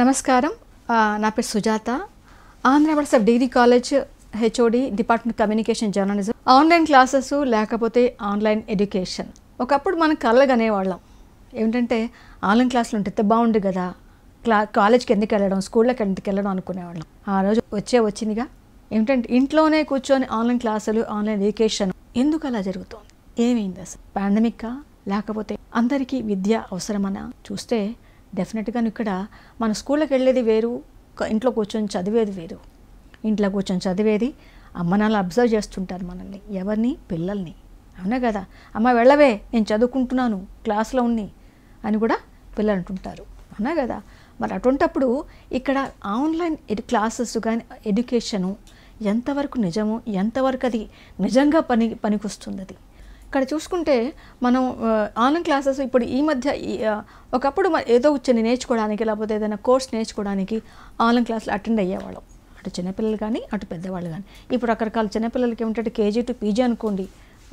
నమస్కారం నా పేరు Sujatha Andhra Pradesh degree college HOD department communication journalism online classes లేకపోతే ఆన్లైన్ ఎడ్యుకేషన్ ఒకప్పుడు మనం కళ్ళగనేవాళ్ళం ఏమిటంటే ఆన్లైన్ క్లాసులు ఉంటే బాగుండు కదా క్లా కాలేజ్కి ఎందుకు వెళ్ళడం స్కూళ్ళకి ఎందుకు వెళ్ళడం అనుకునేవాళ్ళం ఆ రోజు వచ్చే వచ్చిందిగా ఏమిటంటే ఇంట్లోనే కూర్చొని ఆన్లైన్ క్లాసులు ఆన్లైన్ ఎడ్యుకేషన్ ఎందుకు అలా జరుగుతుంది ఏమైంది అసలు పాండమిక్కా లేకపోతే అందరికీ విద్య అవసరమన్నా చూస్తే డెఫినెట్గా ఇక్కడ మన స్కూల్కి వెళ్ళేది వేరు ఇంట్లో కూర్చొని చదివేది వేరు ఇంట్లో కూర్చొని చదివేది అమ్మ నాన్న అబ్జర్వ్ చేస్తుంటారు మనల్ని ఎవరిని పిల్లల్ని అవునా కదా అమ్మ వెళ్ళవే నేను చదువుకుంటున్నాను క్లాస్లో ఉన్ని అని కూడా పిల్లలు అంటుంటారు అవునా కదా మరి అటువంటప్పుడు ఇక్కడ ఆన్లైన్ క్లాసెస్ కానీ ఎడ్యుకేషను ఎంతవరకు నిజము ఎంతవరకు అది నిజంగా పని పనికొస్తుంది అది అక్కడ చూసుకుంటే మనం ఆన్లైన్ క్లాసెస్ ఇప్పుడు ఈ మధ్య ఒకప్పుడు ఏదో వచ్చింది నేర్చుకోవడానికి లేకపోతే ఏదైనా కోర్స్ నేర్చుకోవడానికి ఆన్లైన్ క్లాసులు అటెండ్ అయ్యేవాళ్ళం అటు చిన్నపిల్లలు కానీ అటు పెద్దవాళ్ళు కానీ ఇప్పుడు రకరకాల చిన్నపిల్లలకి ఏమిటంటే కేజీ టు పీజీ అనుకోండి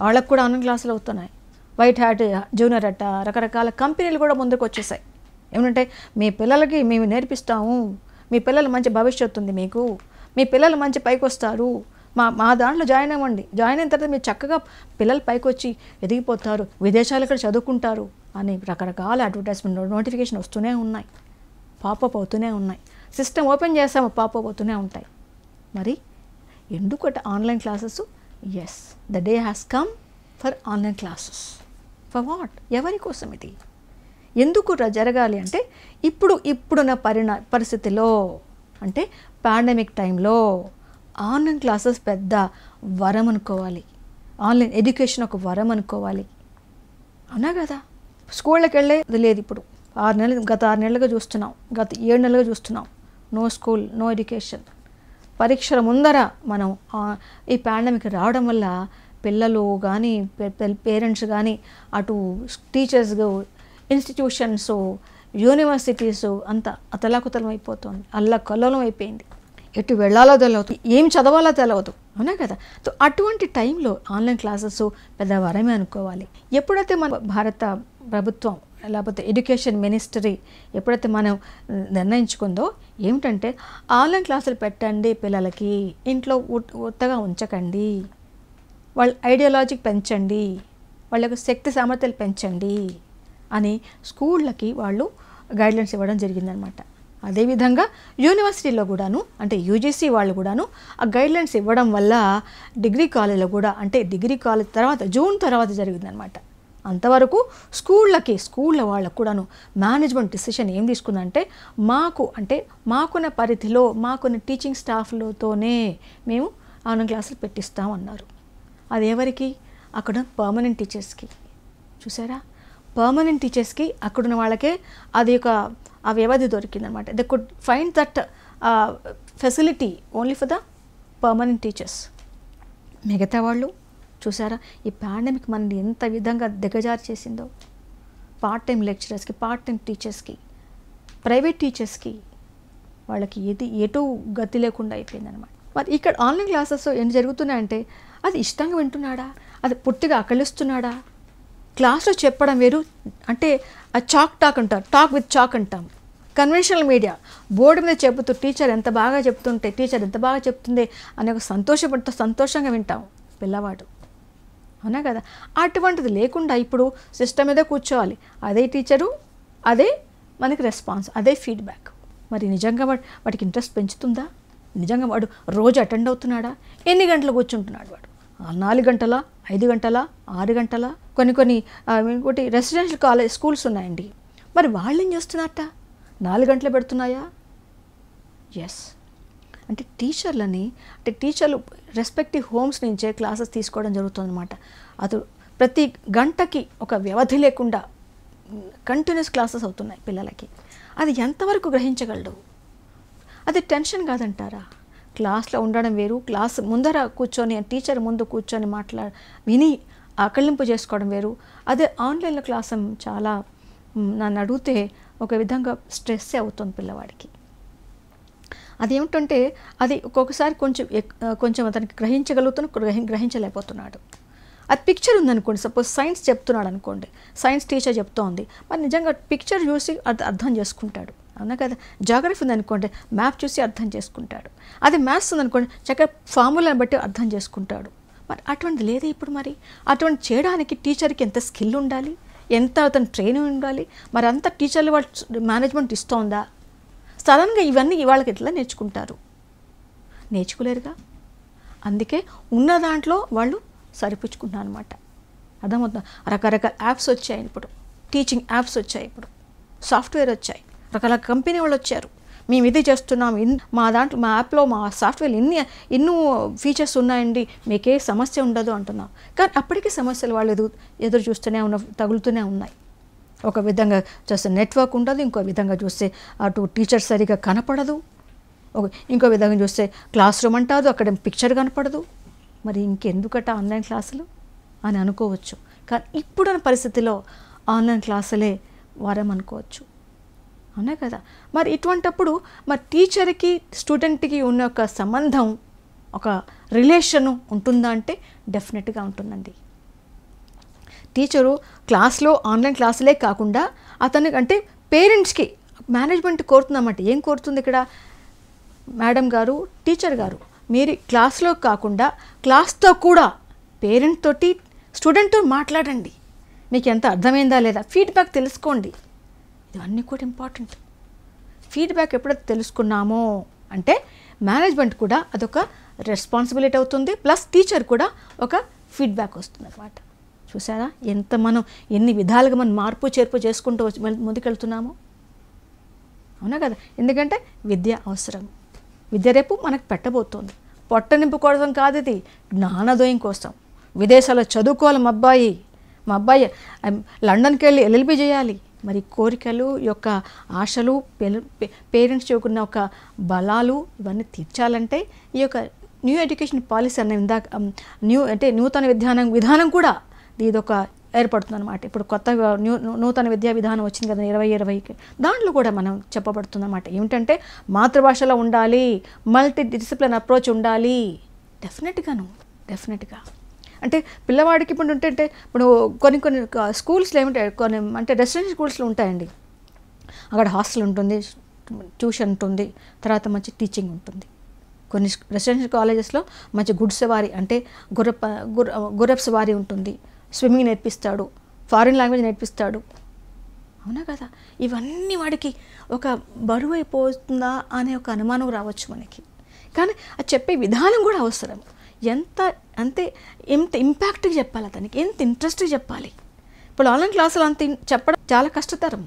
వాళ్ళకు కూడా ఆన్లైన్ క్లాసులు అవుతున్నాయి వైట్ హ్యాట్ జూనియర్ అట్ట రకరకాల కంపెనీలు కూడా ముందుకు వచ్చేసాయి ఏమంటే మీ పిల్లలకి మేము నేర్పిస్తాము మీ పిల్లలు మంచి భవిష్యత్తు ఉంది మీకు మీ పిల్లలు మంచి పైకి వస్తారు మా మా దాంట్లో జాయిన్ అవ్వండి జాయిన్ అయిన తర్వాత మీరు చక్కగా పిల్లలు పైకి వచ్చి ఎదిగిపోతారు విదేశాలు ఇక్కడ చదువుకుంటారు అని రకరకాల అడ్వర్టైజ్మెంట్ నోటిఫికేషన్ వస్తూనే ఉన్నాయి పాపప్ అవుతూనే ఉన్నాయి సిస్టమ్ ఓపెన్ చేసాము పాపప్ అవుతూనే ఉంటాయి మరి ఎందుకు online classes as the day has come for online classes for what ఎవరి కోసం ఇది ఎందుకు జరగాలి అంటే ఇప్పుడు ఇప్పుడున్న పరిణా పరిస్థితిలో అంటే పాండమిక్ టైంలో ఆన్లైన్ క్లాసెస్ పెద్ద వరం అనుకోవాలి ఆన్లైన్ ఎడ్యుకేషన్ ఒక వరం అనుకోవాలి అవునా కదా స్కూళ్ళకి వెళ్ళే లేదు ఇప్పుడు ఆరు నెలలు గత ఆరు నెలలుగా చూస్తున్నాం గత ఏడు నెలలుగా చూస్తున్నాం నో స్కూల్ నో ఎడ్యుకేషన్ పరీక్షల ముందర మనం ఈ పాండమిక్ రావడం వల్ల పిల్లలు కానీ పేరెంట్స్ కానీ అటు టీచర్స్ ఇన్స్టిట్యూషన్స్ యూనివర్సిటీస్ అంత అతలాకుతలం అయిపోతుంది అల్లకల్లోలం అయిపోయింది ఎటు వెళ్ళాలో తెలియదు ఏం చదవాలో తెలియదు అవునా కదా సో అటువంటి టైంలో ఆన్లైన్ క్లాసెస్ పెద్ద వరమే అనుకోవాలి ఎప్పుడైతే మన భారత ప్రభుత్వం లేకపోతే ఎడ్యుకేషన్ మినిస్టరీ ఎప్పుడైతే మనం నిర్ణయించుకుందో ఏమిటంటే ఆన్లైన్ క్లాసులు పెట్టండి పిల్లలకి ఇంట్లో ఉత్తగా ఉంచకండి వాళ్ళ ఐడియాలజిక్ పెంచండి వాళ్ళకు శక్తి సామర్థ్యాలు పెంచండి అని స్కూళ్ళకి వాళ్ళు గైడ్లైన్స్ ఇవ్వడం జరిగిందనమాట అదేవిధంగా యూనివర్సిటీలో కూడాను అంటే యూజీసీ వాళ్ళు కూడాను ఆ గైడ్లైన్స్ ఇవ్వడం వల్ల డిగ్రీ కాలేజ్లో కూడా అంటే డిగ్రీ కాలేజ్ తర్వాత జూన్ తర్వాత జరిగిందనమాట అంతవరకు స్కూళ్ళకి స్కూళ్ళ వాళ్ళకు కూడాను మేనేజ్మెంట్ డిసిషన్ ఏం తీసుకుందంటే మాకు అంటే మాకున్న పరిధిలో మాకున్న టీచింగ్ స్టాఫ్లతోనే మేము ఆన్లైన్ క్లాసులు పెట్టిస్తామన్నారు అది ఎవరికి అక్కడ పర్మనెంట్ టీచర్స్కి చూసారా పర్మనెంట్ టీచర్స్కి అక్కడున్న వాళ్ళకే అది ఒక ఆ వ్యవధి దొరికిందనమాట they could find that facility only for the permanent teachers మిగతా వాళ్ళు చూసారా ఈ పాండమిక్ మనల్ని ఎంత విధంగా దిగజారు చేసిందో పార్ట్ టైం లెక్చరర్స్కి పార్ట్ టైం టీచర్స్కి ప్రైవేట్ టీచర్స్కి వాళ్ళకి ఏది ఎటు గతి లేకుండా అయిపోయిందనమాట మరి ఇక్కడ ఆన్లైన్ క్లాసెస్ ఏం జరుగుతున్నాయంటే అది ఇష్టంగా వింటున్నాడా అది పుట్టిగా అకలిస్తున్నాడా క్లాస్లో చెప్పడం వేరు అంటే ఆ చాక్ టాక్ అంటారు టాక్ విత్ చాక్ అంటాం కన్వెన్షనల్ మీడియా బోర్డు మీద చెబుతూ టీచర్ ఎంత బాగా చెప్తుంటే టీచర్ ఎంత బాగా చెప్తుంది అనే ఒక సంతోషపడుతూ సంతోషంగా వింటాం పిల్లవాడు అవునా కదా అటువంటిది లేకుండా ఇప్పుడు సిస్టమ్ మీద కూర్చోవాలి అదే టీచరు అదే మనకి రెస్పాన్స్ అదే ఫీడ్బ్యాక్ మరి నిజంగా వాడు వాడికి ఇంట్రెస్ట్ పెంచుతుందా నిజంగా వాడు రోజు అటెండ్ అవుతున్నాడా ఎన్ని గంటలు కూర్చుంటున్నాడు వాడు నాలుగు గంటల ఐదు గంటల ఆరు గంటల కొన్ని కొన్ని ఇంకోటి రెసిడెన్షియల్ కాలేజ్ స్కూల్స్ ఉన్నాయండి మరి వాళ్ళు ఏం చేస్తున్నారట నాలుగు గంటలు పెడుతున్నాయా ఎస్ అంటే టీచర్లని అంటే టీచర్లు రెస్పెక్టివ్ హోమ్స్ నుంచే క్లాసెస్ తీసుకోవడం జరుగుతుందన్నమాట అది ప్రతి గంటకి ఒక వ్యవధి లేకుండా కంటిన్యూస్ క్లాసెస్ అవుతున్నాయి పిల్లలకి అది ఎంతవరకు గ్రహించగలడు అది టెన్షన్ కాదంటారా క్లాస్లో ఉండడం వేరు క్లాస్ ముందర కూర్చొని టీచర్ ముందు కూర్చొని మాట్లా విని ఆకలింపు చేసుకోవడం వేరు అదే ఆన్లైన్లో క్లాస్ చాలా నన్ను అడిగితే ఒక విధంగా స్ట్రెస్ అవుతుంది పిల్లవాడికి అదేమిటంటే అది ఒక్కొక్కసారి కొంచెం కొంచెం అతనికి గ్రహించగలుగుతాను గ్రహి గ్రహించలేకపోతున్నాడు అది పిక్చర్ ఉందనుకోండి సపోజ్ సైన్స్ చెప్తున్నాడు అనుకోండి సైన్స్ టీచర్ చెప్తోంది మరి నిజంగా పిక్చర్ చూసి అది అర్థం చేసుకుంటాడు అవునా కదా జాగ్రఫీ ఉందనుకోండి మ్యాప్ చూసి అర్థం చేసుకుంటాడు అది మ్యాథ్స్ ఉందనుకోండి చక్కగా ఫార్ములాని బట్టి అర్థం చేసుకుంటాడు మరి అటువంటిది లేదు ఇప్పుడు మరి అటువంటి చేయడానికి టీచర్కి ఎంత స్కిల్ ఉండాలి ఎంత అతను ట్రైనింగ్ ఉండాలి మరి అంత టీచర్లు వాళ్ళు మేనేజ్మెంట్ ఇస్తోందా సడన్గా ఇవన్నీ ఇవాళకి ఎట్లా నేర్చుకుంటారు నేర్చుకోలేరుగా అందుకే ఉన్న దాంట్లో వాళ్ళు సరిపుచ్చుకుంటున్నారు అనమాట అర్థమవుతుంది రకరకాల యాప్స్ వచ్చాయి ఇప్పుడు టీచింగ్ యాప్స్ వచ్చాయి ఇప్పుడు సాఫ్ట్వేర్ వచ్చాయి రకరకాల కంపెనీ వాళ్ళు వచ్చారు మేము ఇది చేస్తున్నాం ఇన్ మా దాంట్లో మా యాప్లో మా సాఫ్ట్వేర్ ఇన్ని ఎన్నో ఫీచర్స్ ఉన్నాయండి మీకే సమస్య ఉండదు అంటున్నాం కానీ అప్పటికీ సమస్యలు వాళ్ళు ఎదురు ఎదురు చూస్తూనే ఉన్న తగులుతూనే ఉన్నాయి ఒక విధంగా చూస్తే నెట్వర్క్ ఉండదు ఇంకో విధంగా చూస్తే అటు టీచర్ సరిగా కనపడదు ఇంకో విధంగా చూస్తే క్లాస్ రూమ్ అంటాదు అక్కడ పిక్చర్ కనపడదు మరి ఇంకెందుకట ఆన్లైన్ క్లాసులు అని అనుకోవచ్చు కానీ ఇప్పుడున్న పరిస్థితిలో ఆన్లైన్ క్లాసులే వారం అనుకోవచ్చు అవునా కదా మరి ఇటువంటప్పుడు మరి టీచర్కి స్టూడెంట్కి ఉన్న ఒక సంబంధం ఒక రిలేషను ఉంటుందా అంటే డెఫినెట్గా ఉంటుందండి టీచరు క్లాస్లో ఆన్లైన్ క్లాసులే కాకుండా అతనికి అంటే పేరెంట్స్కి మేనేజ్మెంట్ కోరుతుందన్నమాట ఏం కోరుతుంది ఇక్కడ మేడం గారు టీచర్ గారు మీరు క్లాస్లో కాకుండా క్లాస్తో కూడా పేరెంట్ తోటి స్టూడెంట్తో మాట్లాడండి మీకు ఎంత అర్థమైందా లేదా ఫీడ్బ్యాక్ తెలుసుకోండి ఇవన్నీ కూడా ఇంపార్టెంట్ ఫీడ్బ్యాక్ ఎప్పుడైతే తెలుసుకున్నామో అంటే మేనేజ్మెంట్ కూడా అదొక రెస్పాన్సిబిలిటీ అవుతుంది ప్లస్ టీచర్ కూడా ఒక ఫీడ్బ్యాక్ వస్తుంది అనమాట చూసారా ఎంత మనం ఎన్ని విధాలుగా మనం మార్పు చేర్పు చేసుకుంటూ ముందుకెళ్తున్నామో అవునా కదా ఎందుకంటే విద్య అవసరం విద్య రేపు మనకు పెట్టబోతోంది పొట్టనింపు కోసం కాదు ఇది జ్ఞానదోయం కోసం విదేశాల్లో చదువుకోవాలి మా అబ్బాయి మా అబ్బాయి లండన్కి వెళ్ళి ఎల్ఎల్బి చేయాలి మరి కోరికలు యొక్క ఆశలు పేరెంట్స్ చేరుకున్న ఒక బలాలు ఇవన్నీ తీర్చాలంటే ఈ యొక్క న్యూ ఎడ్యుకేషన్ పాలసీ అనే ఇందాక న్యూ అంటే నూతన విధానం విధానం కూడా ఇదొక ఏర్పడుతుంది అనమాట ఇప్పుడు కొత్త నూతన విద్యా విధానం వచ్చింది కదా ఇరవై ఇరవైకి దాంట్లో కూడా మనం చెప్పబడుతుంది అనమాట ఏమిటంటే మాతృభాషలో ఉండాలి మల్టీ డిసిప్లిన్ అప్రోచ్ ఉండాలి డెఫినెట్గాను డెఫినెట్గా అంటే పిల్లవాడికి ఇప్పుడు ఉంటే అంటే ఇప్పుడు కొన్ని కొన్ని స్కూల్స్లో ఏమిటాయి కొన్ని అంటే రెసిడెన్షియల్ స్కూల్స్లో ఉంటాయండి అక్కడ హాస్టల్ ఉంటుంది ట్యూషన్ ఉంటుంది తర్వాత మంచి టీచింగ్ ఉంటుంది కొన్ని రెసిడెన్షియల్ కాలేజెస్లో మంచి గుడ్ సవారీ అంటే గుర్రప గుర్ర గుర్రప్స్ సవారీ ఉంటుంది స్విమ్మింగ్ నేర్పిస్తాడు ఫారిన్ లాంగ్వేజ్ నేర్పిస్తాడు అవునా కదా ఇవన్నీ వాడికి ఒక బరువు అయిపోతుందా అనే ఒక అనుమానం రావచ్చు మనకి కానీ అది చెప్పే విధానం కూడా అవసరం ఎంత అంతే ఎంత ఇంపాక్ట్గా చెప్పాలి అతనికి ఎంత ఇంట్రెస్ట్గా చెప్పాలి ఇప్పుడు ఆన్లైన్ క్లాసులు అంత చెప్పడం చాలా కష్టతరం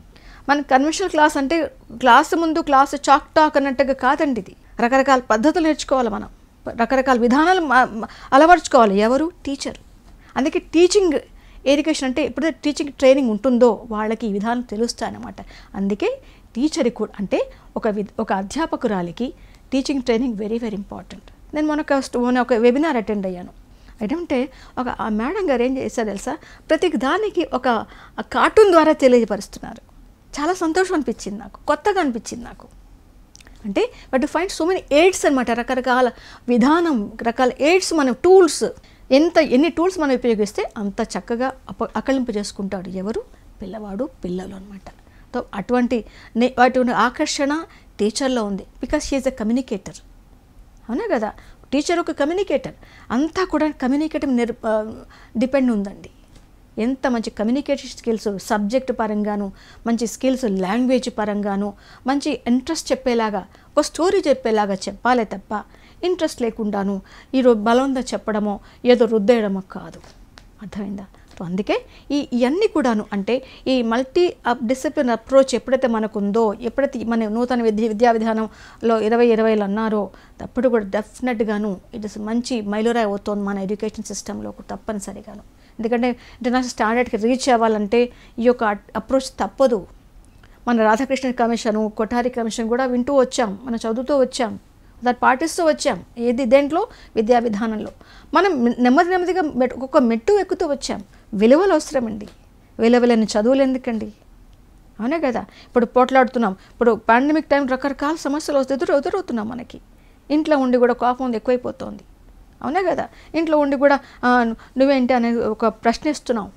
మన కన్వెన్షనల్ క్లాస్ అంటే క్లాస్ ముందు క్లాస్ చాక్ టాక్ అన్నట్టుగా కాదండి ఇది రకరకాల పద్ధతులు నేర్చుకోవాలి మనం రకరకాల విధానాలు అలవర్చుకోవాలి ఎవరు టీచర్ అందుకే టీచింగ్ ఎడ్యుకేషన్ అంటే ఎప్పుడైతే టీచింగ్ ట్రైనింగ్ ఉంటుందో వాళ్ళకి ఈ విధానం తెలుస్తాయన్నమాట అందుకే టీచర్ కూడా అంటే ఒక ఒక అధ్యాపకురాలికి teaching training very very important నేను మొన్న మొన్న ఒక వెబినార్ అటెండ్ అయ్యాను అంటే ఒక ఆ మేడం గారు ఏం చేశారు తెలుసా ప్రతి దానికి ఒక కార్టూన్ ద్వారా తెలియపరుస్తున్నారు చాలా సంతోషం అనిపించింది నాకు కొత్తగా అనిపించింది నాకు అంటే but to find so many aids అనమాట రకరకాల విధానం రకాల ఎయిడ్స్ మనం టూల్స్ ఎంత ఎన్ని టూల్స్ మనం ఉపయోగిస్తే అంత చక్కగా అప అకలింపు చేసుకుంటాడు ఎవరు పిల్లవాడు పిల్లలు అనమాట అటువంటి వాటి ఆకర్షణ టీచర్లో ఉంది because she is a communicator అవునా కదా టీచర్ ఒక కమ్యూనికేటర్ అంతా కూడా కమ్యూనికేటర్ నిర్ డిపెండ్ ఉందండి ఎంత మంచి కమ్యూనికేషన్ స్కిల్స్ సబ్జెక్ట్ పరంగాను మంచి స్కిల్స్ లాంగ్వేజ్ పరంగాను మంచి ఇంట్రెస్ట్ చెప్పేలాగా ఒక స్టోరీ చెప్పేలాగా చెప్పాలే తప్ప ఇంట్రెస్ట్ లేకుండాను ఈరోజు ఉందో చెప్పడమో ఏదో రుద్దేయడమో కాదు అర్థమైందా సో అందుకే ఈ ఇవన్నీ కూడాను అంటే ఈ మల్టీ అప్ డిసిప్లిన్ అప్రోచ్ ఎప్పుడైతే మనకు ఉందో ఎప్పుడైతే మన నూతన విద్య విద్యా విధానంలో ఇరవై ఇరవైలు అన్నారో అప్పుడు కూడా డెఫినెట్గాను ఇట్ ఇస్ మంచి మైలురాయి అవుతోంది మన ఎడ్యుకేషన్ సిస్టంలో తప్పనిసరిగాను ఎందుకంటే ఇంటర్నేషనల్ స్టాండర్డ్కి రీచ్ అవ్వాలంటే ఈ యొక్క అప్రోచ్ తప్పదు మన రాధాకృష్ణ కమిషను కొఠారి కమిషన్ కూడా వింటూ వచ్చాం మనం చదువుతూ వచ్చాం దాన్ని పాటిస్తూ వచ్చాం ఏది దేంట్లో విద్యా విధానంలో మనం నెమ్మది నెమ్మదిగా ఒక్కొక్క మెట్టు ఎక్కుతూ వచ్చాం విలువలు అవసరమండి విలువలేని చదువులు ఎందుకండి అవునా కదా ఇప్పుడు పోట్లాడుతున్నాం ఇప్పుడు పాండమిక్ టైం రకరకాల సమస్యలు ఎదురు ఎదురవుతున్నాం మనకి ఇంట్లో ఉండి కూడా కోపం ఎక్కువైపోతుంది అవునా కదా ఇంట్లో ఉండి కూడా నువ్వేంటి అనే ఒక ప్రశ్నిస్తున్నావు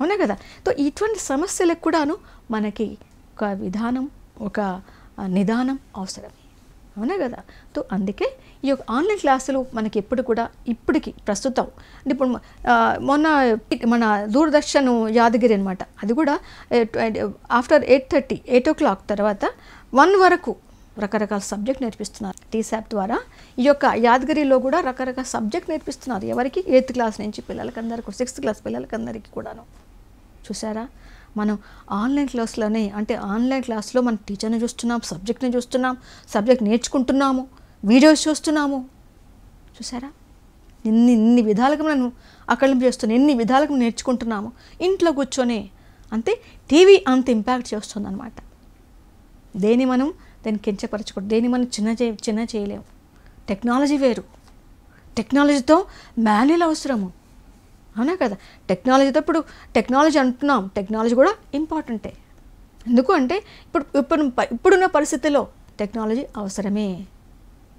అవునా కదా సో ఇటువంటి సమస్యలకు కూడాను మనకి ఒక విధానం ఒక నిదానం అవసరం అవునా కదా సో అందుకే ఈ యొక్క ఆన్లైన్ క్లాసులు మనకి ఎప్పుడు కూడా ఇప్పటికి ప్రస్తుతం ఇప్పుడు మొన్న మన దూరదర్శన్ యాదగిరి అనమాట అది కూడా after eight thirty eight o'clock తర్వాత వన్ వరకు రకరకాల సబ్జెక్ట్ నేర్పిస్తున్నారు టీసాప్ ద్వారా ఈ యొక్క యాదగిరిలో కూడా రకరకాల సబ్జెక్ట్ నేర్పిస్తున్నారు ఎవరికి ఎయిత్ క్లాస్ నుంచి పిల్లలకందరికీ సిక్స్త్ క్లాస్ పిల్లలకందరికీ కూడాను చూసారా మనం ఆన్లైన్ క్లాస్లోనే అంటే ఆన్లైన్ క్లాస్లో మనం టీచర్ని చూస్తున్నాం సబ్జెక్ట్ని చూస్తున్నాం సబ్జెక్ట్ నేర్చుకుంటున్నాము వీడియోస్ చూస్తున్నాము చూసారా ఇన్ని ఇన్ని విధాలుగా నన్ను అకళింపు చేస్తున్నాను ఎన్ని విధాలుగా నేర్చుకుంటున్నాము ఇంట్లో కూర్చొని అంతే టీవీ అంత ఇంపాక్ట్ చేస్తుందన్నమాట దేని మనం దాన్ని కించపరచుకోవడం దేని మనం చిన్న చే చిన్న చేయలేము టెక్నాలజీ వేరు టెక్నాలజీతో మాన్యుల్ అవసరము అవునా కదా టెక్నాలజీతో ఇప్పుడు టెక్నాలజీ అంటున్నాం టెక్నాలజీ కూడా ఇంపార్టెంటే ఎందుకు అంటే ఇప్పుడు ఇప్పుడు ఇప్పుడున్న పరిస్థితిలో టెక్నాలజీ అవసరమే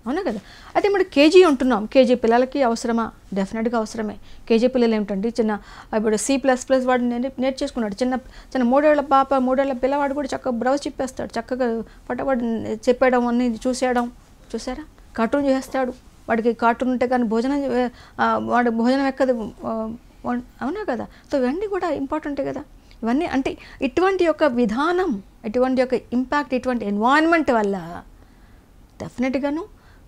అవునా కదా అయితే ఇప్పుడు కేజీ ఉంటున్నాం కేజీ పిల్లలకి అవసరమా డెఫినెట్గా అవసరమే కేజీ పిల్లలు ఏమిటండి చిన్న ఇప్పుడు సి ప్లస్ ప్లస్ వాడు నేర్చేసుకున్నాడు చిన్న చిన్న మూడేళ్ల పాప మూడేళ్ల పిల్లవాడు కూడా చక్కగా బ్రౌజ్ చెప్పేస్తాడు చక్కగా పట్టవాడు చెప్పేయడం అన్ని చూసేయడం చూసారా కార్టూన్ చేస్తాడు వాడికి కార్టూన్ ఉంటే కానీ భోజనం వాడు భోజనం ఎక్కదు అవునా కదా సో ఇవన్నీ కూడా ఇంపార్టెంటే కదా ఇవన్నీ అంటే ఇటువంటి యొక్క విధానం ఇటువంటి యొక్క ఇంపాక్ట్ ఇటువంటి ఎన్వాన్మెంట్ వల్ల డెఫినెట్గాను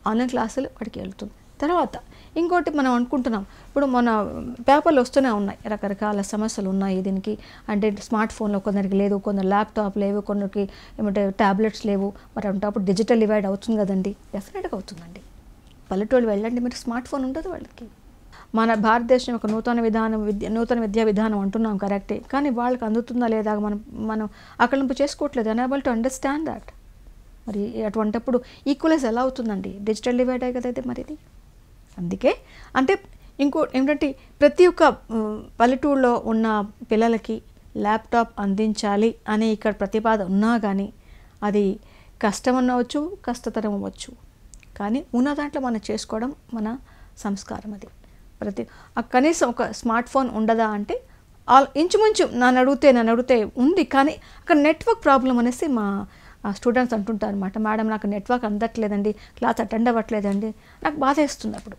ఆన్లైన్ క్లాసులు వాడికి వెళ్తుంది తర్వాత ఇంకోటి మనం అనుకుంటున్నాం ఇప్పుడు మన పేపర్లు వస్తూనే ఉన్నాయి రకరకాల సమస్యలు ఉన్నాయి దీనికి అంటే స్మార్ట్ ఫోన్లో కొందరికి లేదు కొందరు ల్యాప్టాప్ లేవు కొందరికి ఏమంటే ట్యాబ్లెట్స్ లేవు మరి అంటే డిజిటల్ డివైడ్ అవుతుంది కదండి డెఫినెట్గా అవుతుందండి పల్లెటూరు వెళ్ళండి మీరు స్మార్ట్ ఫోన్ ఉంటుంది వాళ్ళకి మన భారతదేశం యొక్క నూతన విధానం విద్య నూతన విద్యా విధానం అంటున్నాం కరెక్టే కానీ వాళ్ళకి అందుతుందా లేదా మనం మనం అకలింపు చేసుకోవట్లేదు అనేబుల్ టు అండర్స్టాండ్ దాట్ మరి అటువంటప్పుడు ఈక్వలైజ్ ఎలా అవుతుందండి డిజిటల్ డివైడ్ కదా అయితే మరి ఇది అందుకే అంటే ఇంకో ఏమిటంటే ప్రతి ఒక్క పల్లెటూరులో ఉన్న పిల్లలకి ల్యాప్టాప్ అందించాలి అనే ఇక్కడ ప్రతిపాదన ఉన్నా కానీ అది కష్టం అనవచ్చు కష్టతరం అవ్వచ్చు కానీ ఉన్న దాంట్లో మనం చేసుకోవడం మన సంస్కారం అది ప్రతి కనీసం ఒక స్మార్ట్ ఫోన్ ఉండదా అంటే ఇంచుమించు నన్ను అడిగితే నన్ను అడిగితే ఉంది కానీ అక్కడ నెట్వర్క్ ప్రాబ్లం అనేసి మా ఆ స్టూడెంట్స్ అంటుంటారు అనమాట మేడం నాకు నెట్వర్క్ అందట్లేదండి క్లాస్ అటెండ్ అవ్వట్లేదండి నాకు బాధ వేస్తుంది అప్పుడు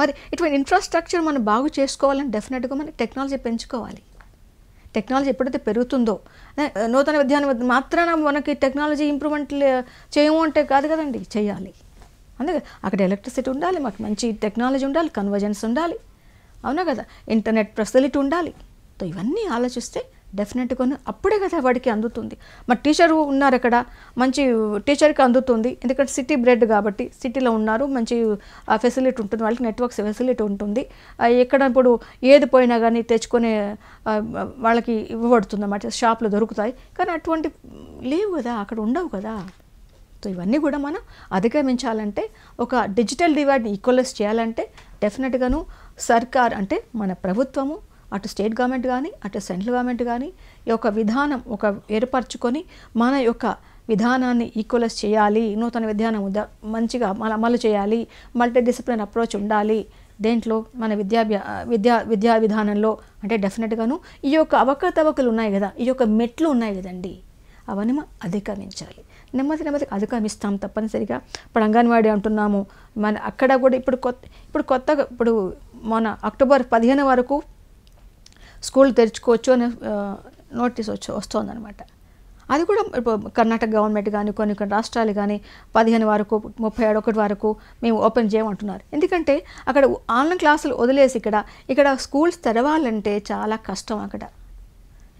మరి ఇటువంటి ఇన్ఫ్రాస్ట్రక్చర్ మనం బాగు చేసుకోవాలని డెఫినెట్గా మనం టెక్నాలజీ పెంచుకోవాలి టెక్నాలజీ ఎప్పుడైతే పెరుగుతుందో నూతన విద్యాన్ని మాత్రాన మనకి టెక్నాలజీ ఇంప్రూవ్మెంట్ చేయము అంటే కాదు కదండి చేయాలి అందుకే అక్కడ ఎలక్ట్రిసిటీ ఉండాలి మాకు మంచి టెక్నాలజీ ఉండాలి కన్వర్జెన్స్ ఉండాలి అవునా కదా ఇంటర్నెట్ ఫెసిలిటీ ఉండాలి ఇవన్నీ ఆలోచిస్తే డెఫినెట్గాను అప్పుడే కదా వాడికి అందుతుంది మరి టీచర్ ఉన్నారు అక్కడ మంచి టీచర్కి అందుతుంది ఎందుకంటే సిటీ బ్రెడ్ కాబట్టి సిటీలో ఉన్నారు మంచి ఫెసిలిటీ ఉంటుంది వాళ్ళకి నెట్వర్క్స్ ఫెసిలిటీ ఉంటుంది ఎక్కడ ఇప్పుడు ఏది పోయినా కానీ తెచ్చుకునే వాళ్ళకి ఇవ్వబడుతుంది అన్నమాట షాప్లు దొరుకుతాయి కానీ అటువంటి లేవు కదా అక్కడ ఉండవు కదా సో ఇవన్నీ కూడా మనం అధిగమించాలంటే ఒక డిజిటల్ డివైడ్ని ఈక్వలైజ్ చేయాలంటే డెఫినెట్గాను సర్కార్ అంటే మన ప్రభుత్వము అటు స్టేట్ గవర్నమెంట్ కానీ అటు సెంట్రల్ గవర్నమెంట్ కానీ ఈ యొక్క విధానం ఒక ఏర్పరచుకొని మన యొక్క విధానాన్ని ఈక్వలైజ్ చేయాలి నూతన విధానం మంచిగా మన అమలు చేయాలి మల్టీ డిసిప్లిన్ అప్రోచ్ ఉండాలి దేంట్లో మన విద్యాభ్యా విద్యా విద్యా విధానంలో అంటే డెఫినెట్గాను ఈ యొక్క అవకతవకలు ఉన్నాయి కదా ఈ యొక్క మెట్లు ఉన్నాయి కదండి అవన్నీ మనం అధిగమించాలి నెమ్మది నెమ్మదిగా అధిగమిస్తాం తప్పనిసరిగా ఇప్పుడు అంగన్వాడీ అంటున్నాము మన అక్కడ కూడా ఇప్పుడు కొత్త ఇప్పుడు కొత్తగా ఇప్పుడు మన అక్టోబర్ పదిహేను వరకు స్కూల్ తెరుచుకోవచ్చు అనే నోటీస్ వచ్చి వస్తుందన్నమాట అది కూడా ఇప్పుడు కర్ణాటక గవర్నమెంట్ కానీ కొన్ని కొన్ని రాష్ట్రాలు కానీ పదిహేను వరకు ముప్పై ఏడు ఒకటి వరకు మేము ఓపెన్ చేయమంటున్నారు ఎందుకంటే అక్కడ ఆన్లైన్ క్లాసులు వదిలేసి ఇక్కడ ఇక్కడ స్కూల్స్ తెరవాలంటే చాలా కష్టం అక్కడ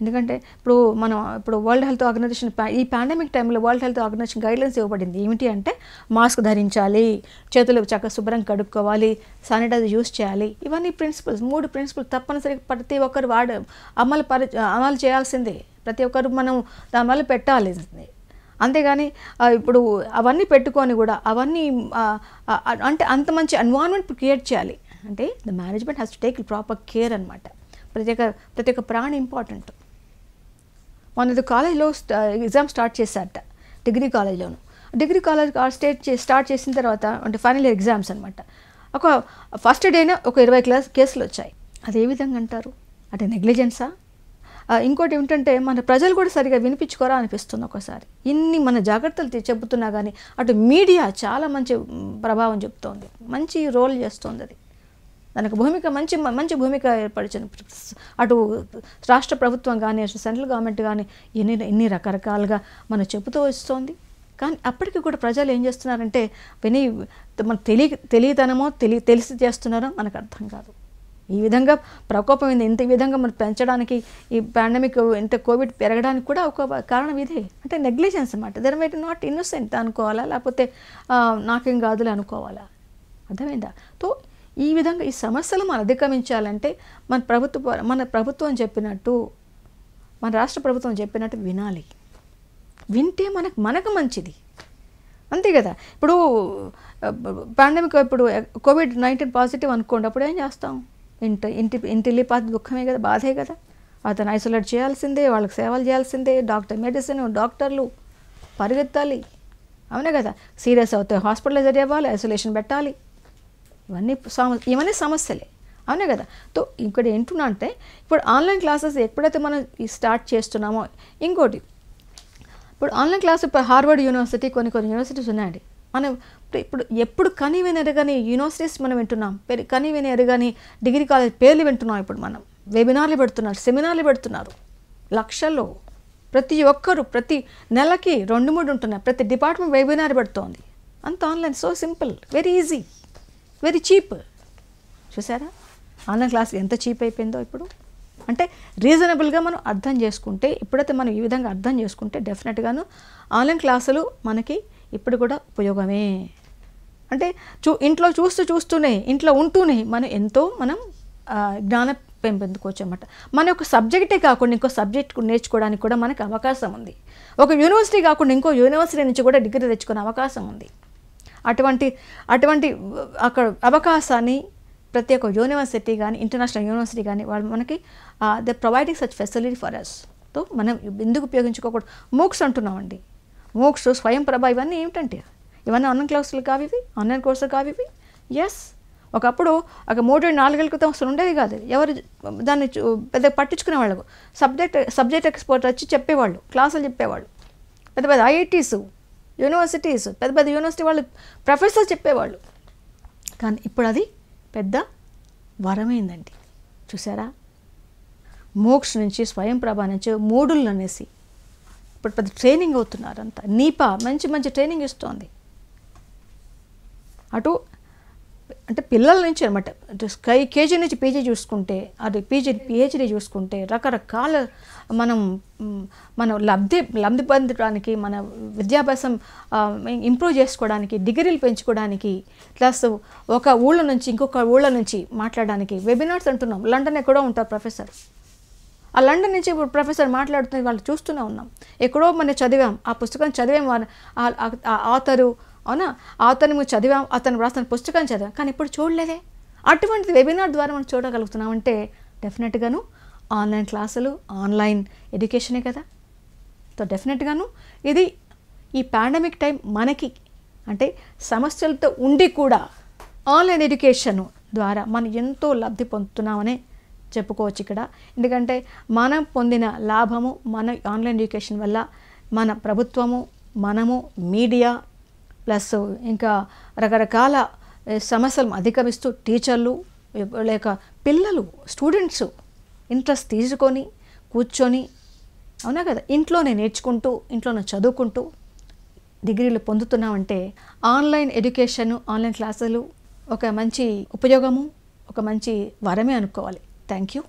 ఎందుకంటే ఇప్పుడు మనం ఇప్పుడు వరల్డ్ హెల్త్ ఆర్గనైజేషన్ ఈ పాండమిక్ టైంలో వరల్డ్ హెల్త్ ఆర్గనైజేషన్ గైడ్లైన్స్ ఇవ్వబడింది ఏమిటి అంటే మాస్క్ ధరించాలి చేతులు చక్కగా శుభ్రంగా కడుక్కోవాలి శానిటైజర్ యూస్ చేయాలి ఇవన్నీ ప్రిన్సిపల్స్ మూడు ప్రిన్సిపల్స్ తప్పనిసరిగా ప్రతి ఒక్కరు వాడ అమలు పరి అమలు చేయాల్సిందే ప్రతి ఒక్కరు మనం దానివల్ల పెట్టాల్సిందే అంతేగాని ఇప్పుడు అవన్నీ పెట్టుకొని కూడా అవన్నీ అంటే అంత మంచి ఎన్వాన్మెంట్ క్రియేట్ చేయాలి అంటే the management has to take proper care అనమాట ప్రతి ఒక్క ప్రతి ఒక్క ప్రాణి ఇంపార్టెంట్ మనది కాలేజ్లో ఎగ్జామ్ స్టార్ట్ చేశారట డిగ్రీ కాలేజ్లోను డిగ్రీ కాలేజ్ స్టేట్ స్టార్ట్ చేసిన తర్వాత అంటే ఫైనల్ ఇయర్ ఎగ్జామ్స్ అనమాట ఒక ఫస్ట్ డేనే ఒక ఇరవై క్లాస్ కేసులు వచ్చాయి అది ఏ విధంగా అంటారు అంటే నెగ్లిజెన్సా ఇంకోటి ఏమిటంటే మన ప్రజలు కూడా సరిగా వినిపించుకోరా అనిపిస్తుంది ఒకసారి ఇన్ని మన జాగ్రత్తలు చెబుతున్నా కానీ అటు మీడియా చాలా మంచి ప్రభావం చెప్తోంది మంచి రోల్ చేస్తుంది అది దానికి భూమిక మంచి మంచి భూమిక ఏర్పరిచింది అటు రాష్ట్ర ప్రభుత్వం కానీ అటు సెంట్రల్ గవర్నమెంట్ కానీ ఎన్ని ఎన్ని రకరకాలుగా మనం చెబుతూ వస్తోంది కానీ అప్పటికి కూడా ప్రజలు ఏం చేస్తున్నారంటే విని మన తెలియ తెలియతనమో తెలియ తెలిసి చేస్తున్నారో మనకు అర్థం కాదు ఈ విధంగా ప్రకోపం ఇంత విధంగా మనం పెంచడానికి ఈ పాండమిక్ ఇంత కోవిడ్ పెరగడానికి కూడా ఒక కారణం ఇదే అంటే నెగ్లిజెన్స్ అనమాట దెన్ వైట్ నాట్ ఇన్నోసెంట్ అనుకోవాలా లేకపోతే నాకేం కాదులే అనుకోవాలా అర్థమైందా తో ఈ విధంగా ఈ సమస్యలు మనం అధిగమించాలంటే మన ప్రభుత్వ మన ప్రభుత్వం చెప్పినట్టు మన రాష్ట్ర ప్రభుత్వం చెప్పినట్టు వినాలి వింటే మనకు మనకు మంచిది అంతే కదా ఇప్పుడు పాండమిక్ ఇప్పుడు కోవిడ్ నైన్టీన్ పాజిటివ్ అనుకోండి అప్పుడు ఏం చేస్తాం ఇంటి ఇంటి ఇంటి పాత దుఃఖమే కదా బాధే కదా అతను ఐసోలేట్ చేయాల్సిందే వాళ్ళకి సేవలు చేయాల్సిందే డాక్టర్ మెడిసిన్ డాక్టర్లు పరిగెత్తాలి అవునా కదా సీరియస్ అవుతే హాస్పిటలైజ్ అవ్వాలి ఐసోలేషన్ పెట్టాలి ఇవన్నీ సమస్య ఇవన్నీ సమస్యలే అవునే కదా తో ఇక్కడ ఏంటున్నా అంటే ఇప్పుడు ఆన్లైన్ క్లాసెస్ ఎప్పుడైతే మనం స్టార్ట్ చేస్తున్నామో ఇంకోటి ఇప్పుడు ఆన్లైన్ క్లాస్ ఇప్పుడు హార్వర్డ్ యూనివర్సిటీ కొన్ని కొన్ని యూనివర్సిటీస్ ఉన్నాయండి మనం ఇప్పుడు ఎప్పుడు కనీ వినరుగాని యూనివర్సిటీస్ మనం వింటున్నాం పేరు కనీ వినరుగాని డిగ్రీ కాలేజ్ పేర్లు వింటున్నాం ఇప్పుడు మనం వెబినార్లు పెడుతున్నారు సెమినార్లు పెడుతున్నారు లక్షల్లో ప్రతి ఒక్కరు ప్రతి నెలకి రెండు మూడు ఉంటున్నారు ప్రతి డిపార్ట్మెంట్ వెబినార్ పెడుతోంది అంత online so simple very easy very cheap చూసారా ఆన్లైన్ క్లాస్ ఎంత చీప్ అయిపోయిందో ఇప్పుడు అంటే రీజనబుల్గా మనం అర్థం చేసుకుంటే ఎప్పుడైతే మనం ఈ విధంగా అర్థం చేసుకుంటే డెఫినెట్గాను ఆన్లైన్ క్లాసులు మనకి ఇప్పుడు కూడా ఉపయోగమే అంటే చూ ఇంట్లో చూస్తూ చూస్తూనే ఇంట్లో ఉంటూనే మనం ఎంతో మనం జ్ఞాన పెంపొందుకోవచ్చు అనమాట మన యొక్క సబ్జెక్టే కాకుండా ఇంకో సబ్జెక్ట్ నేర్చుకోవడానికి కూడా మనకు అవకాశం ఉంది ఒక యూనివర్సిటీ కాకుండా ఇంకో యూనివర్సిటీ నుంచి కూడా డిగ్రీ తెచ్చుకునే అవకాశం ఉంది అటువంటి అటువంటి అక్కడ అవకాశాన్ని ప్రతి ఒక్క యూనివర్సిటీ కానీ ఇంటర్నేషనల్ యూనివర్సిటీ కానీ వాళ్ళు మనకి they providing such facility for us తో మనం ఎందుకు ఉపయోగించుకోకూడదు మూక్స్ అంటున్నామండి మూక్స్ స్వయం ప్రభ ఇవన్నీ ఏమిటంటే ఇవన్నీ ఆన్లైన్ క్లాసులు కావి ఆన్లైన్ కోర్సులు కావి ఎస్ ఒకప్పుడు ఒక మూడు నాలుగేళ్ళ క్రితం అసలు ఉండేది కాదు ఎవరు దాన్ని పెద్ద పట్టించుకునే వాళ్ళు సబ్జెక్ట్ సబ్జెక్ట్ ఎక్స్పర్ట్ వచ్చి చెప్పేవాళ్ళు క్లాసులు చెప్పేవాళ్ళు పెద్ద పెద్ద ఐఐటీస్ యూనివర్సిటీస్ పెద్ద పెద్ద యూనివర్సిటీ వాళ్ళు ప్రొఫెసర్ చెప్పేవాళ్ళు కానీ ఇప్పుడు అది పెద్ద వరమైందండి చూసారా మోక్ష నుంచి స్వయం ప్రభా నుంచి మూడులు అనేసి ఇప్పుడు పెద్ద ట్రైనింగ్ అవుతున్నారు అంతా నీపా మంచి మంచి ట్రైనింగ్ ఇస్తోంది అటు అంటే పిల్లల నుంచి అనమాట కేజీ నుంచి పీజీ చూసుకుంటే అది పీజీ పిహెచ్డీ చూసుకుంటే రకరకాల మనం మనం లబ్ధి లబ్ధి పొందడానికి మన విద్యాభ్యాసం ఇంప్రూవ్ చేసుకోవడానికి డిగ్రీలు పెంచుకోవడానికి ప్లస్ ఒక ఊళ్ళ నుంచి ఇంకొక ఊళ్ళ నుంచి మాట్లాడడానికి వెబినార్స్ అంటున్నాం లండన్ ఎక్కడో ఉంటారు ప్రొఫెసర్ ఆ లండన్ నుంచి ఇప్పుడు ప్రొఫెసర్ మాట్లాడుతున్న వాళ్ళు చూస్తూనే ఉన్నాం ఎక్కడో మనం చదివాం ఆ పుస్తకం చదివాం ఆతరు అవునా ఆతను మేము చదివాం అతను రాసిన పుస్తకాన్ని చదివాం కానీ ఇప్పుడు చూడలేదే అటువంటి వెబినార్ ద్వారా మనం చూడగలుగుతున్నామంటే డెఫినెట్గాను ఆన్లైన్ క్లాసులు ఆన్లైన్ ఎడ్యుకేషనే కదా సో డెఫినెట్గాను ఇది ఈ పాండమిక్ టైం మనకి అంటే సమస్యలతో ఉండి కూడా ఆన్లైన్ ఎడ్యుకేషన్ ద్వారా మనం ఎంతో లబ్ధి పొందుతున్నామనే చెప్పుకోవచ్చు ఇక్కడ ఎందుకంటే మనం పొందిన లాభము మన ఆన్లైన్ ఎడ్యుకేషన్ వల్ల మన ప్రభుత్వము మనము మీడియా ప్లస్ ఇంకా రకరకాల సమస్యలను అధిగమిస్తూ టీచర్లు లేక పిల్లలు స్టూడెంట్స్ ఇంట్రెస్ట్ తీసుకొని కూర్చొని అవునా కదా ఇంట్లోనే నేర్చుకుంటూ ఇంట్లోనే చదువుకుంటూ డిగ్రీలు పొందుతున్నామంటే ఆన్లైన్ ఎడ్యుకేషన్ ఆన్లైన్ క్లాసులు ఒక మంచి ఉపయోగము ఒక మంచి వరమే అనుకోవాలి థ్యాంక్ యూ